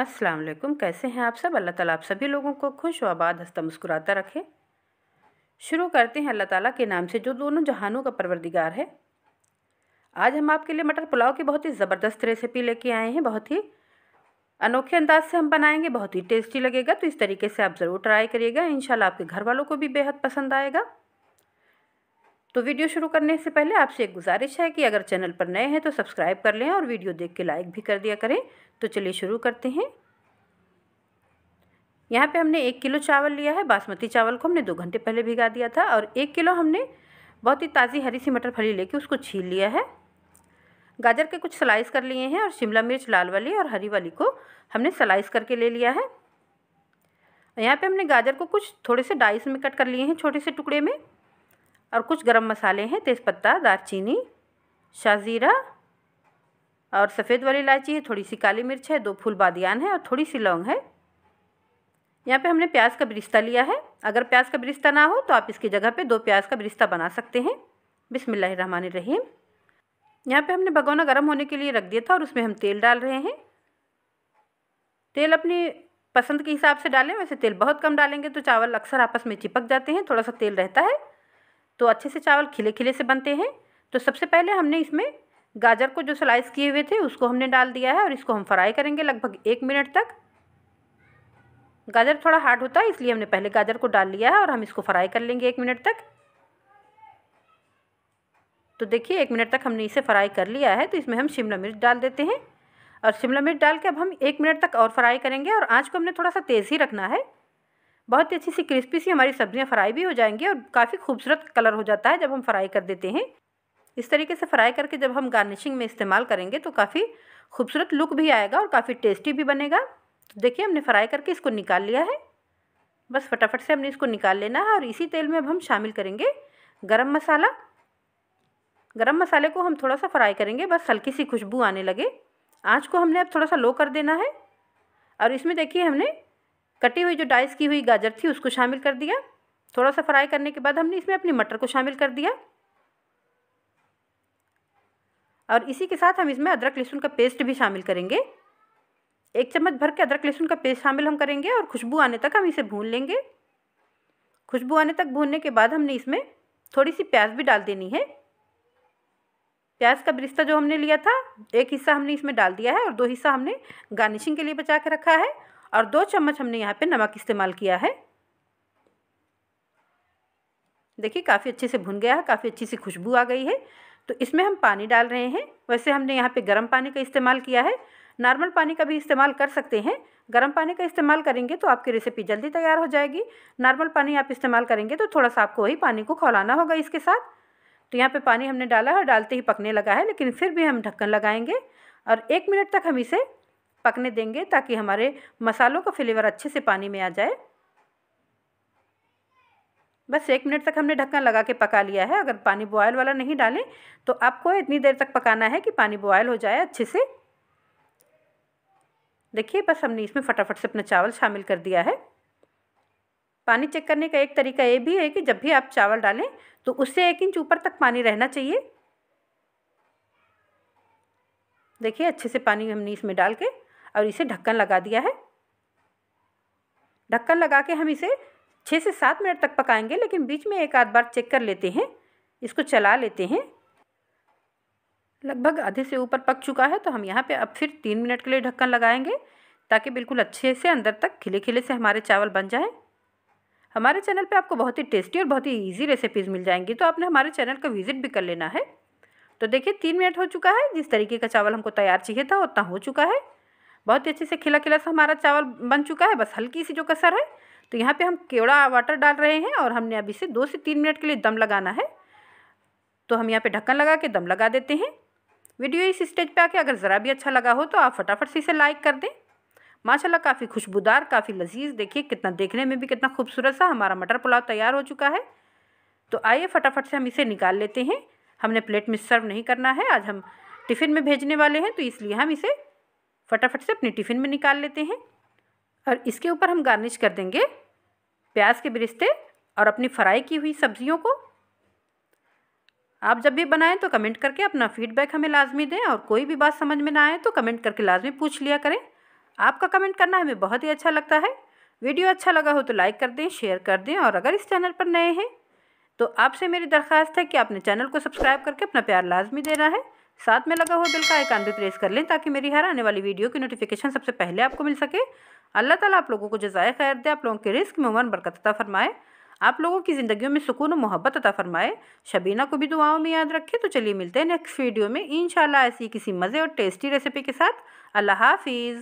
अस्सलाम वालेकुम कैसे हैं आप सब अल्लाह ताला आप सभी लोगों को खुश व आबाद हंसता मुस्कुराता रखे शुरू करते हैं अल्लाह ताला के नाम से जो दोनों जहानों का परवरदिगार है आज हम आपके लिए मटर पुलाव की बहुत ही ज़बरदस्त रेसिपी लेके आए हैं बहुत ही अनोखे अंदाज से हम बनाएंगे बहुत ही टेस्टी लगेगा तो इस तरीके से आप ज़रूर ट्राई करिएगा इन आपके घर वालों को भी बेहद पसंद आएगा तो वीडियो शुरू करने से पहले आपसे एक गुजारिश है कि अगर चैनल पर नए हैं तो सब्सक्राइब कर लें और वीडियो देख के लाइक भी कर दिया करें तो चलिए शुरू करते हैं यहाँ पे हमने एक किलो चावल लिया है बासमती चावल को हमने दो घंटे पहले भिगा दिया था और एक किलो हमने बहुत ही ताज़ी हरी सी मटर फली लेके उसको छील लिया है गाजर के कुछ स्लाइस कर लिए हैं और शिमला मिर्च लाल वाली और हरी वाली को हमने स्लाइस करके ले लिया है यहाँ पे हमने गाजर को कुछ थोड़े से डाइस में कट कर लिए हैं छोटे से टुकड़े में और कुछ गरम मसाले हैं तेज़पत्ता दारचीनी शाजीरा और सफ़ेद वाली इलायची है थोड़ी सी काली मिर्च है दो फूल बादियान है और थोड़ी सी लौंग है यहाँ पे हमने प्याज का बिरिस्ता लिया है अगर प्याज का बिरिस्ता ना हो तो आप इसकी जगह पे दो प्याज का बिरिस्ता बना सकते हैं बिसमिल्ल रन रहीम यहाँ पे हमने भगोना गर्म होने के लिए रख दिया था और उसमें हम तेल डाल रहे हैं तेल अपनी पसंद के हिसाब से डालें वैसे तेल बहुत कम डालेंगे तो चावल अक्सर आपस में चिपक जाते हैं थोड़ा सा तेल रहता है तो अच्छे से चावल खिले खिले से बनते हैं तो सबसे पहले हमने इसमें गाजर को जो स्लाइस किए हुए थे उसको हमने डाल दिया है और इसको हम फ्राई करेंगे लगभग एक मिनट तक गाजर थोड़ा हार्ड होता है इसलिए हमने पहले गाजर को डाल लिया है और हम इसको फ्राई कर लेंगे एक मिनट तक तो देखिए एक मिनट तक हमने इसे फ्राई कर लिया है तो इसमें हम शिमला मिर्च डाल देते हैं और शिमला मिर्च डाल के अब हम एक मिनट तक और फ्राई करेंगे और आँच को हमने थोड़ा सा तेज़ ही रखना है बहुत ही अच्छी सी क्रिस्पी सी हमारी सब्ज़ियाँ फ्राई भी हो जाएंगी और काफ़ी खूबसूरत कलर हो जाता है जब हम फ्राई कर देते हैं इस तरीके से फ्राई करके जब हम गार्निशिंग में इस्तेमाल करेंगे तो काफ़ी खूबसूरत लुक भी आएगा और काफ़ी टेस्टी भी बनेगा तो देखिए हमने फ्राई करके इसको निकाल लिया है बस फटाफट से हमने इसको निकाल लेना है और इसी तेल में अब हम शामिल करेंगे गर्म मसाला गरम मसाले को हम थोड़ा सा फ्राई करेंगे बस हल्की सी खुशबू आने लगे आँच को हमने अब थोड़ा सा लो कर देना है और इसमें देखिए हमने कटी हुई जो डाइस की हुई गाजर थी उसको शामिल कर दिया थोड़ा सा फ्राई करने के बाद हमने इसमें अपनी मटर को शामिल कर दिया और इसी के साथ हम इसमें अदरक लहसुन का पेस्ट भी शामिल करेंगे एक चम्मच भर के अदरक लहसुन का पेस्ट शामिल हम करेंगे और खुशबू आने तक हम इसे भून लेंगे खुशबू आने तक भूनने के बाद हमने इसमें थोड़ी सी प्याज भी डाल देनी है प्याज का बिरिस्ता जो हमने लिया था एक हिस्सा हमने इसमें डाल दिया है और दो हिस्सा हमने गार्निशिंग के लिए बचा के रखा है और दो चम्मच हमने यहाँ पे नमक इस्तेमाल किया है देखिए काफ़ी अच्छे से भुन गया है काफ़ी अच्छी सी खुशबू आ गई है तो इसमें हम पानी डाल रहे हैं वैसे हमने यहाँ पे गर्म पानी का इस्तेमाल किया है नॉर्मल पानी का भी इस्तेमाल कर सकते हैं गर्म पानी का इस्तेमाल करेंगे तो आपकी रेसिपी जल्दी तैयार हो जाएगी नॉर्मल पानी आप इस्तेमाल करेंगे तो थोड़ा सा आपको वही पानी को खौलाना होगा इसके साथ तो यहाँ पे पानी हमने डाला है और डालते ही पकने लगा है लेकिन फिर भी हम ढक्कन लगाएंगे और एक मिनट तक हम इसे पकने देंगे ताकि हमारे मसालों का फ्लेवर अच्छे से पानी में आ जाए बस एक मिनट तक हमने ढक्कन लगा के पका लिया है अगर पानी बॉयल वाला नहीं डालें तो आपको इतनी देर तक पकाना है कि पानी बॉयल हो जाए अच्छे से देखिए बस हमने इसमें फटाफट से अपना चावल शामिल कर दिया है पानी चेक करने का एक तरीका ये भी है कि जब भी आप चावल डालें तो उससे एक इंच ऊपर तक पानी रहना चाहिए देखिए अच्छे से पानी हमने इसमें डाल के और इसे ढक्कन लगा दिया है ढक्कन लगा के हम इसे छः से सात मिनट तक पकाएंगे लेकिन बीच में एक आध बार चेक कर लेते हैं इसको चला लेते हैं लगभग आधे से ऊपर पक चुका है तो हम यहाँ पे अब फिर तीन मिनट के लिए ढक्कन लगाएंगे ताकि बिल्कुल अच्छे से अंदर तक खिले खिले से हमारे चावल बन जाएं हमारे चैनल पे आपको बहुत ही टेस्टी और बहुत ही इजी रेसिपीज़ मिल जाएंगी तो आपने हमारे चैनल का विजिट भी कर लेना है तो देखिए तीन मिनट हो चुका है जिस तरीके का चावल हमको तैयार चाहिए था उतना हो चुका है बहुत अच्छे से खिला खिला सा हमारा चावल बन चुका है बस हल्की सी जो कसर है तो यहाँ पे हम केवड़ा वाटर डाल रहे हैं और हमने अभी से दो से तीन मिनट के लिए दम लगाना है तो हम यहाँ पे ढक्कन लगा के दम लगा देते हैं वीडियो इस स्टेज पे आके अगर ज़रा भी अच्छा लगा हो तो आप फटाफट से इसे लाइक कर दें माशाल्लाह काफ़ी खुशबूदार काफ़ी लजीज देखिए कितना देखने में भी कितना खूबसूरत सा हमारा मटर पुलाव तैयार हो चुका है तो आइए फटाफट से हम इसे निकाल लेते हैं हमने प्लेट में सर्व नहीं करना है आज हम टिफ़िन में भेजने वाले हैं तो इसलिए हम इसे फटाफट से अपने टिफ़िन में निकाल लेते हैं और इसके ऊपर हम गार्निश कर देंगे प्याज के बिरिस्ते और अपनी फ्राई की हुई सब्जियों को आप जब भी बनाएं तो कमेंट करके अपना फीडबैक हमें लाजमी दें और कोई भी बात समझ में ना आए तो कमेंट करके लाजमी पूछ लिया करें आपका कमेंट करना हमें बहुत ही अच्छा लगता है वीडियो अच्छा लगा हो तो लाइक कर दें शेयर कर दें और अगर इस चैनल पर नए हैं तो आपसे मेरी दरख्वास्त है कि आपने चैनल को सब्सक्राइब करके अपना प्यार लाजमी देना है साथ में लगा हुआ बिल का आइकान भी प्रेस कर लें ताकि मेरी हर आने वाली वीडियो की नोटिफिकेशन सबसे पहले आपको मिल सके अल्लाह ताला आप लोगों को जजाय खैर दे आप लोगों के रिस्क में उमन बरकत अता फरमाए आप लोगों की ज़िंदगी में सुकून और मोहब्बत अता फरमाए शबीना को भी दुआओं में याद रखें तो चलिए मिलते हैं नेक्स्ट वीडियो में इन ऐसी किसी मज़े और टेस्टी रेसिपी के साथ अल्लाह हाफिज़